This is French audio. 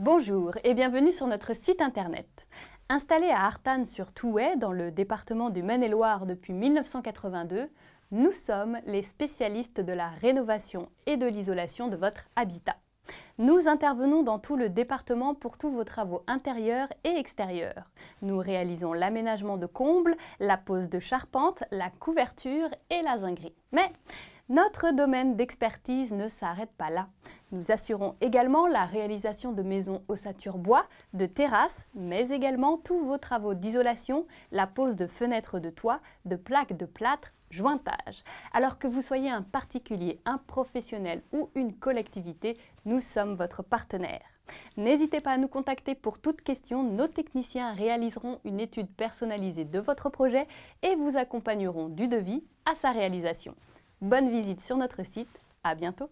Bonjour et bienvenue sur notre site internet. Installé à artane sur Touet, dans le département du Maine-et-Loire depuis 1982, nous sommes les spécialistes de la rénovation et de l'isolation de votre habitat. Nous intervenons dans tout le département pour tous vos travaux intérieurs et extérieurs. Nous réalisons l'aménagement de combles, la pose de charpente, la couverture et la zinguerie. Mais notre domaine d'expertise ne s'arrête pas là. Nous assurons également la réalisation de maisons ossature bois, de terrasses, mais également tous vos travaux d'isolation, la pose de fenêtres de toit, de plaques de plâtre, jointage. Alors que vous soyez un particulier, un professionnel ou une collectivité, nous sommes votre partenaire. N'hésitez pas à nous contacter pour toute question. Nos techniciens réaliseront une étude personnalisée de votre projet et vous accompagneront du devis à sa réalisation. Bonne visite sur notre site. À bientôt.